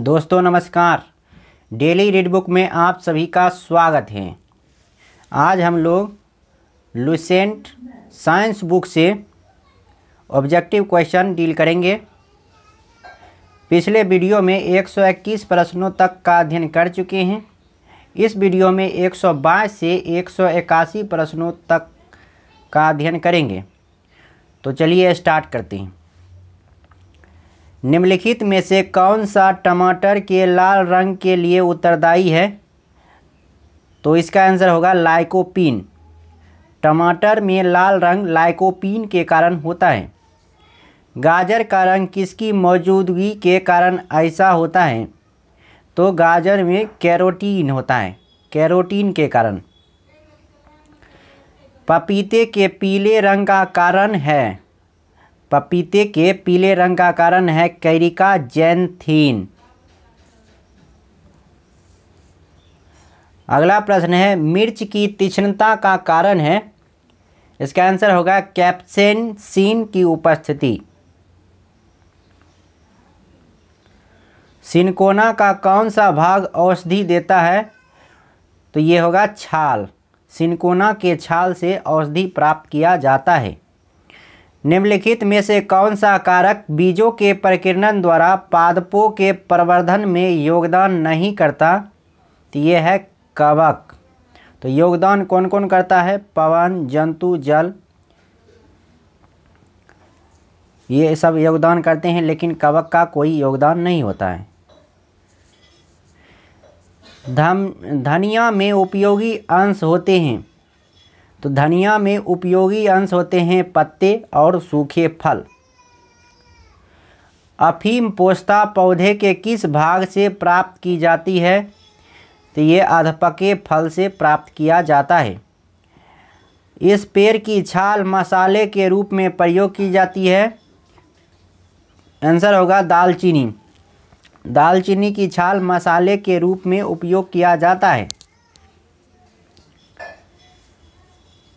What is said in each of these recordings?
दोस्तों नमस्कार daily read book में आप सभी का स्वागत है आज हम लोग लुसेंट साइंस बुक से ऑब्जेक्टिव क्वेश्चन डील करेंगे पिछले वीडियो में 121 प्रश्नों तक का अध्ययन कर चुके हैं इस वीडियो में 122 से एक प्रश्नों तक का अध्ययन करेंगे तो चलिए स्टार्ट करते हैं निम्नलिखित में से कौन सा टमाटर के लाल रंग के लिए उत्तरदायी है तो इसका आंसर होगा लाइकोपिन टमाटर में लाल रंग लाइकोपिन के कारण होता है गाजर का रंग किसकी मौजूदगी के कारण ऐसा होता है तो गाजर में कैरोटीन होता है कैरोटीन के कारण पपीते के पीले रंग का कारण है पपीते के पीले रंग का कारण है कैरिका जैनथीन अगला प्रश्न है मिर्च की तीक्ष्णता का कारण है इसका आंसर होगा कैप्सेन सीन की उपस्थिति सिनकोना का कौन सा भाग औषधि देता है तो ये होगा छाल सिनकोना के छाल से औषधि प्राप्त किया जाता है निम्नलिखित में से कौन सा कारक बीजों के प्रकीर्णन द्वारा पादपों के प्रवर्धन में योगदान नहीं करता तो ये है कवक तो योगदान कौन कौन करता है पवन जंतु जल ये सब योगदान करते हैं लेकिन कवक का कोई योगदान नहीं होता है धम धनिया में उपयोगी अंश होते हैं तो धनिया में उपयोगी अंश होते हैं पत्ते और सूखे फल अफीम पोस्ता पौधे के किस भाग से प्राप्त की जाती है तो ये अधपके फल से प्राप्त किया जाता है इस पेड़ की छाल मसाले के रूप में प्रयोग की जाती है आंसर होगा दालचीनी दालचीनी की छाल मसाले के रूप में उपयोग किया जाता है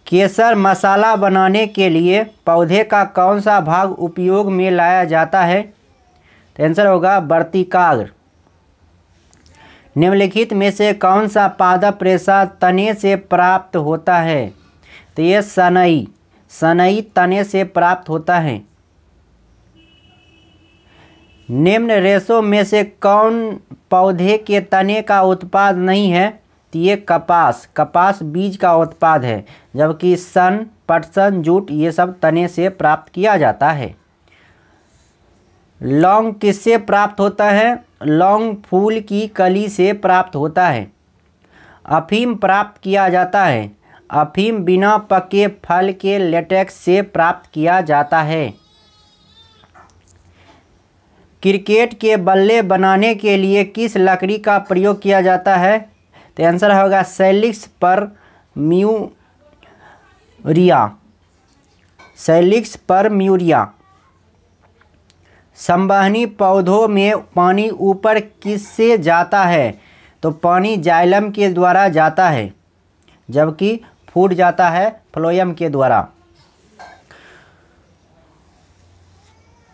केसर मसाला बनाने के लिए पौधे का कौन सा भाग उपयोग में लाया जाता है तो आंसर होगा बर्तिकाग्र निम्नलिखित में से कौन सा पादप रेशा तने से प्राप्त होता है तो ये सनई सनई तने से प्राप्त होता है निम्न रेशों में से कौन पौधे के तने का उत्पाद नहीं है सकती कपास कपास बीज का उत्पाद है जबकि सन पटसन जूट ये सब तने से प्राप्त किया जाता है लौंग किससे प्राप्त होता है लौंग फूल की कली से प्राप्त होता है अफीम प्राप्त किया जाता है अफीम बिना पके फल के लेटेक्स से प्राप्त किया जाता है क्रिकेट के बल्ले बनाने के लिए किस लकड़ी का प्रयोग किया जाता है तो आंसर होगा सेलिक्स पर म्यूरिया सेलिक्स पर म्यूरिया संवहनी पौधों में पानी ऊपर किससे जाता है तो पानी जाइलम के द्वारा जाता है जबकि फूट जाता है फ्लोयम के द्वारा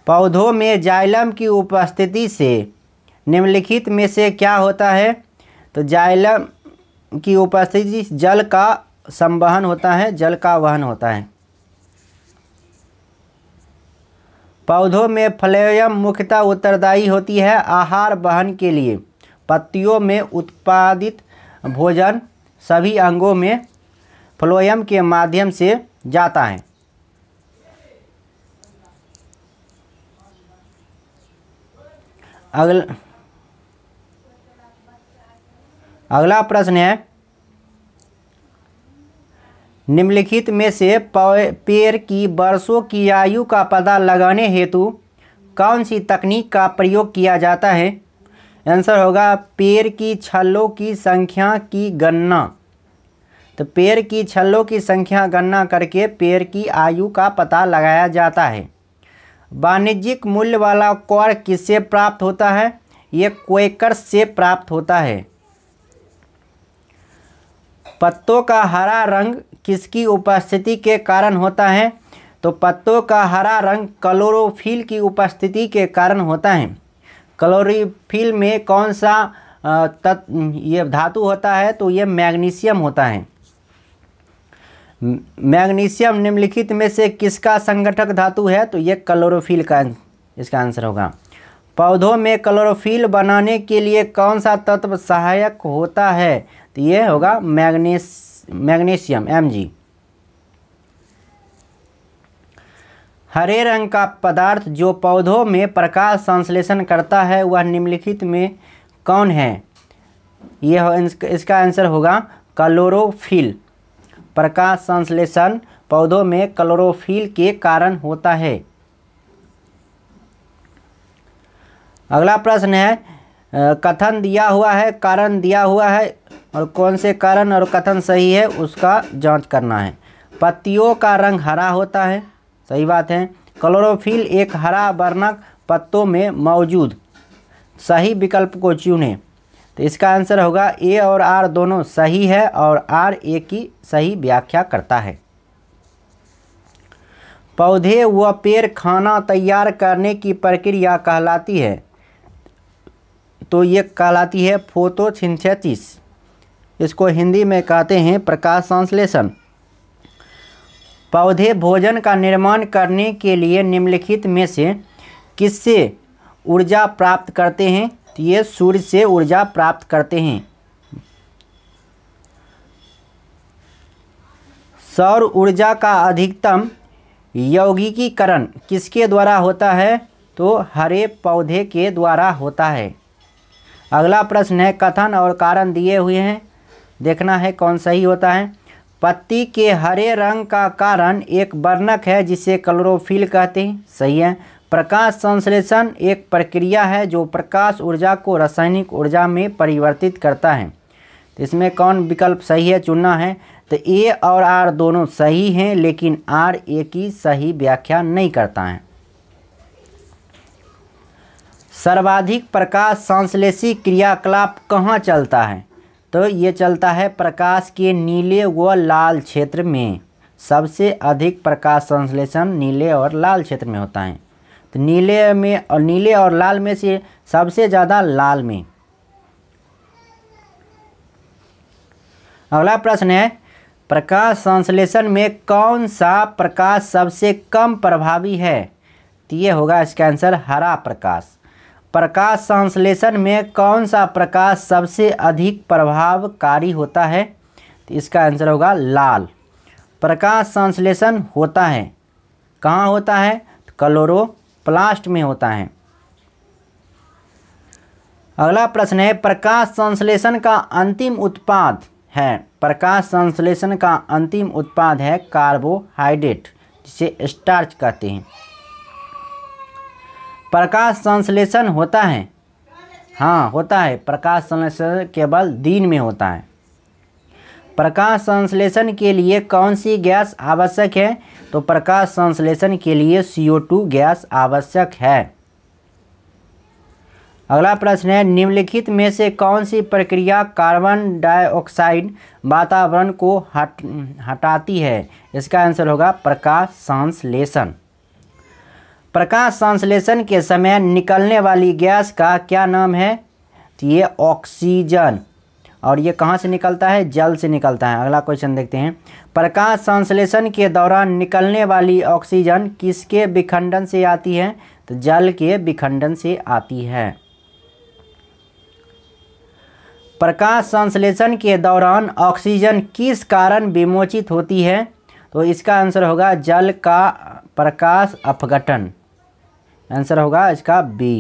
पौधों में जाइलम की उपस्थिति से निम्नलिखित में से क्या होता है तो जाइलम की उपस्थिति जल का संवहन होता है जल का वहन होता है पौधों में फ्लोयम मुख्यतः उत्तरदायी होती है आहार वहन के लिए पत्तियों में उत्पादित भोजन सभी अंगों में फ्लोयम के माध्यम से जाता है अगला अगला प्रश्न है निम्नलिखित में से पेड़ की वर्षों की आयु का पता लगाने हेतु कौन सी तकनीक का प्रयोग किया जाता है आंसर होगा पेड़ की छलों की संख्या की गणना तो पेड़ की छलों की संख्या गणना करके पेड़ की आयु का पता लगाया जाता है वाणिज्यिक मूल्य वाला कौर किससे प्राप्त होता है ये क्वेकर से प्राप्त होता है पत्तों का हरा रंग किसकी उपस्थिति के कारण होता है तो पत्तों का हरा रंग क्लोरोफिल की उपस्थिति के कारण होता है क्लोरोफिल में कौन सा तत्व ये धातु होता है तो ये मैग्नीशियम होता है मैग्नीशियम निम्नलिखित में से किसका संगठक धातु है तो ये क्लोरोफिल का इसका आंसर होगा पौधों में क्लोरोफिल बनाने के लिए कौन सा तत्व सहायक होता है तो ये होगा मैग्नेस मैग्नीशियम एम जी हरे रंग का पदार्थ जो पौधों में प्रकाश संश्लेषण करता है वह निम्नलिखित में कौन है यह इसका आंसर होगा क्लोरोफिल प्रकाश संश्लेषण पौधों में क्लोरोफिल के कारण होता है अगला प्रश्न है कथन दिया हुआ है कारण दिया हुआ है और कौन से कारण और कथन सही है उसका जांच करना है पत्तियों का रंग हरा होता है सही बात है क्लोरोफिल एक हरा वर्णक पत्तों में मौजूद सही विकल्प को चुनें तो इसका आंसर होगा ए और आर दोनों सही है और आर ए की सही व्याख्या करता है पौधे व पेड़ खाना तैयार करने की प्रक्रिया कहलाती है तो ये कहलाती है फोटोसिंथेसिस इसको हिंदी में कहते हैं प्रकाश संश्लेषण पौधे भोजन का निर्माण करने के लिए निम्नलिखित में से किससे ऊर्जा प्राप्त करते हैं तो ये सूर्य से ऊर्जा प्राप्त करते हैं सौर ऊर्जा का अधिकतम यौगिकीकरण किसके द्वारा होता है तो हरे पौधे के द्वारा होता है अगला प्रश्न है कथन और कारण दिए हुए हैं देखना है कौन सही होता है पत्ती के हरे रंग का कारण एक वर्णक है जिसे क्लोरोफिल कहते हैं सही है प्रकाश संश्लेषण एक प्रक्रिया है जो प्रकाश ऊर्जा को रासायनिक ऊर्जा में परिवर्तित करता है तो इसमें कौन विकल्प सही है चुनना है तो ए और आर दोनों सही हैं लेकिन आर ए की सही व्याख्या नहीं करता है सर्वाधिक प्रकाश संश्लेषी क्रियाकलाप कहाँ चलता है तो ये चलता है प्रकाश के नीले व लाल क्षेत्र में सबसे अधिक प्रकाश संश्लेषण नीले और लाल क्षेत्र में होता है तो नीले में और नीले और लाल में से सबसे ज़्यादा लाल में अगला प्रश्न है प्रकाश संश्लेषण में कौन सा प्रकाश सबसे कम प्रभावी है तो ये होगा इसका आंसर हरा प्रकाश प्रकाश संश्लेषण में कौन सा प्रकाश सबसे अधिक प्रभावकारी होता है तो इसका आंसर होगा लाल प्रकाश संश्लेषण होता है कहाँ होता है तो क्लोरोप्लास्ट में होता है अगला प्रश्न है प्रकाश संश्लेषण का अंतिम उत्पाद है प्रकाश संश्लेषण का अंतिम उत्पाद है कार्बोहाइड्रेट जिसे स्टार्च कहते हैं प्रकाश संश्लेषण होता है हाँ होता है प्रकाश संश्लेषण केवल दिन में होता है प्रकाश संश्लेषण के लिए कौन सी गैस आवश्यक है तो प्रकाश संश्लेषण के लिए CO2 गैस आवश्यक है अगला प्रश्न है निम्नलिखित में से कौन सी प्रक्रिया कार्बन डाइऑक्साइड वातावरण को हट हटाती है इसका आंसर होगा प्रकाश संश्लेषण प्रकाश संश्लेषण के समय निकलने वाली गैस का क्या नाम है तो ये ऑक्सीजन और ये कहाँ से निकलता है जल से निकलता है अगला क्वेश्चन देखते हैं प्रकाश संश्लेषण के दौरान निकलने वाली ऑक्सीजन किसके विखंडन से आती है तो जल के विखंडन से आती है प्रकाश संश्लेषण के दौरान ऑक्सीजन किस कारण विमोचित होती है तो इसका आंसर होगा जल का प्रकाश अपघटन आंसर होगा इसका बी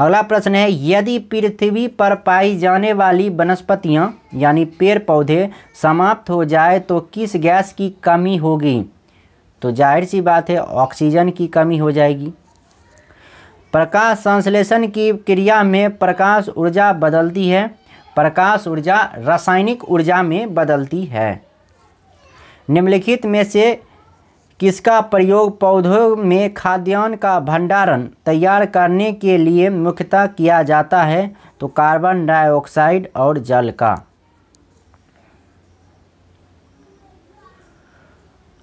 अगला प्रश्न है यदि पृथ्वी पर पाई जाने वाली वनस्पतियां यानी पेड़ पौधे समाप्त हो जाए तो किस गैस की कमी होगी तो जाहिर सी बात है ऑक्सीजन की कमी हो जाएगी प्रकाश संश्लेषण की क्रिया में प्रकाश ऊर्जा बदलती है प्रकाश ऊर्जा रासायनिक ऊर्जा में बदलती है निम्नलिखित में से किसका प्रयोग पौधों में खाद्यान्न का भंडारण तैयार करने के लिए मुख्यतः किया जाता है तो कार्बन डाइऑक्साइड और जल का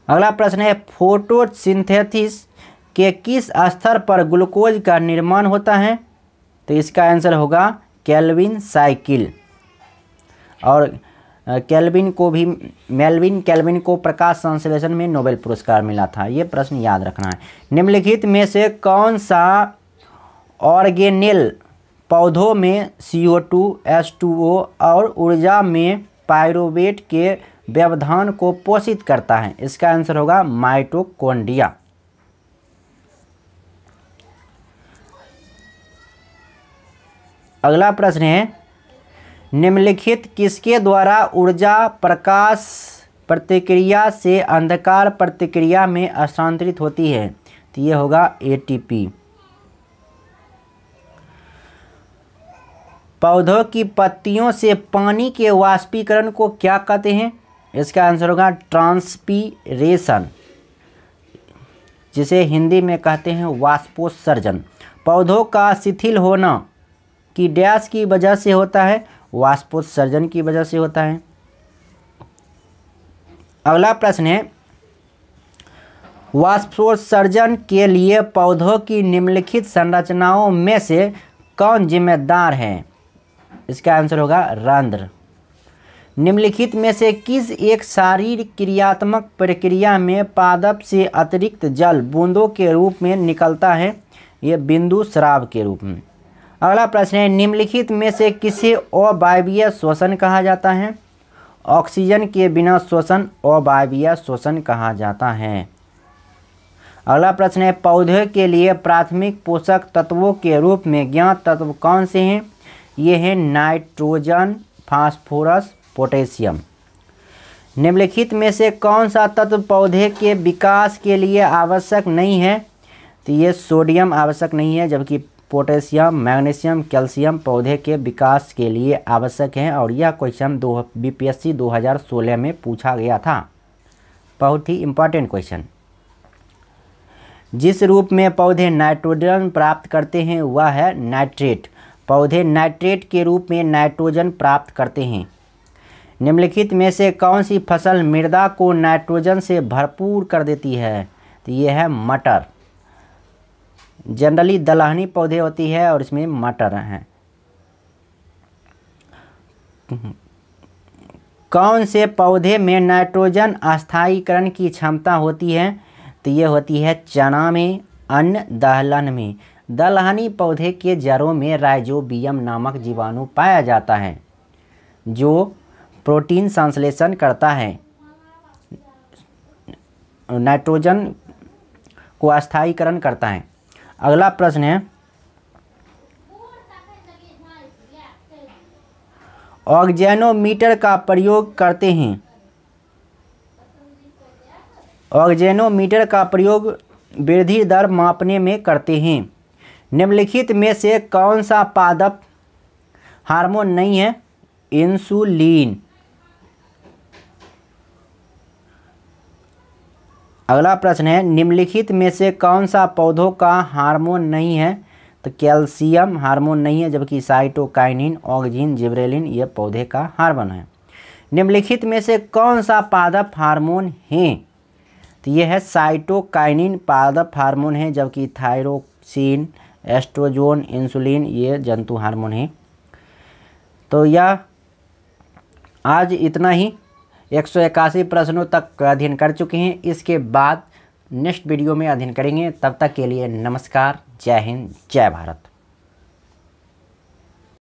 अगला प्रश्न है फोटोसिंथेसिस के किस स्तर पर ग्लूकोज का निर्माण होता है तो इसका आंसर होगा कैलविन साइकिल और कैलविन को भी मेलविन कैलविन को प्रकाश संश्लेषण में नोबेल पुरस्कार मिला था ये प्रश्न याद रखना है निम्नलिखित में से कौन सा ऑर्गेनेल पौधों में C O two S two O और ऊर्जा में पायरोवेट के व्यवधान को पोषित करता है इसका आंसर होगा माइटोकोंडिया अगला प्रश्न है निम्नलिखित किसके द्वारा ऊर्जा प्रकाश प्रतिक्रिया से अंधकार प्रतिक्रिया में स्थानांतरित होती है तो ये होगा एटीपी पौधों की पत्तियों से पानी के वाष्पीकरण को क्या कहते हैं इसका आंसर होगा ट्रांसपीरेशन जिसे हिंदी में कहते हैं वाष्पोत्सर्जन पौधों का शिथिल होना की डैश की वजह से होता है वाष्पोत्सर्जन की वजह से होता है अगला प्रश्न है वाष्पोत्सर्जन के लिए पौधों की निम्नलिखित संरचनाओं में से कौन जिम्मेदार है इसका आंसर होगा रंध्र निम्नलिखित में से किस एक शारीरिक क्रियात्मक प्रक्रिया में पादप से अतिरिक्त जल बूंदों के रूप में निकलता है यह बिंदु शराब के रूप में अगला प्रश्न है निम्नलिखित में से किसे अवायवीय श्वसन कहा जाता है ऑक्सीजन के बिना श्वसन अवायवीय श्वसन कहा जाता है अगला प्रश्न है पौधे के लिए प्राथमिक पोषक तत्वों के रूप में ज्ञात तत्व कौन से हैं ये हैं नाइट्रोजन फास्फोरस पोटेशियम निम्नलिखित में से कौन सा तत्व पौधे के विकास के लिए आवश्यक नहीं है तो ये सोडियम आवश्यक नहीं है जबकि पोटेशियम मैग्नीशियम कैल्शियम पौधे के विकास के लिए आवश्यक हैं और यह क्वेश्चन दो बीपीएससी 2016 में पूछा गया था बहुत ही इम्पोर्टेंट क्वेश्चन जिस रूप में पौधे नाइट्रोजन प्राप्त करते हैं वह है नाइट्रेट पौधे नाइट्रेट के रूप में नाइट्रोजन प्राप्त करते हैं निम्नलिखित में से कौन सी फसल मृदा को नाइट्रोजन से भरपूर कर देती है तो यह है मटर जनरली दलहनी पौधे होती है और इसमें मटर हैं कौन से पौधे में नाइट्रोजन अस्थायीकरण की क्षमता होती है तो ये होती है चना में अन्न दलहन में दलहनी पौधे के जड़ों में राइजोबियम नामक जीवाणु पाया जाता है जो प्रोटीन संश्लेषण करता है नाइट्रोजन को अस्थायीकरण करता है अगला प्रश्न है ऑक्जेनोमीटर का प्रयोग करते हैं ऑक्जेनोमीटर का प्रयोग वृद्धि दर मापने में करते हैं निम्नलिखित में से कौन सा पादप हार्मोन नहीं है इंसुलिन अगला प्रश्न है निम्नलिखित में से कौन सा पौधों का हार्मोन नहीं है तो कैल्शियम हार्मोन नहीं है जबकि साइटोकाइनिन ऑक्जिन जिब्रेलिन ये पौधे का हार्मोन है निम्नलिखित में से कौन सा पादप हार्मोन है तो यह है साइटोकाइनिन पादप हार्मोन है जबकि थायरोक्सिन एस्ट्रोजोन इंसुलिन ये जंतु हार्मोन है तो यह आज इतना ही एक प्रश्नों तक अध्ययन कर चुके हैं इसके बाद नेक्स्ट वीडियो में अध्ययन करेंगे तब तक के लिए नमस्कार जय हिंद जय भारत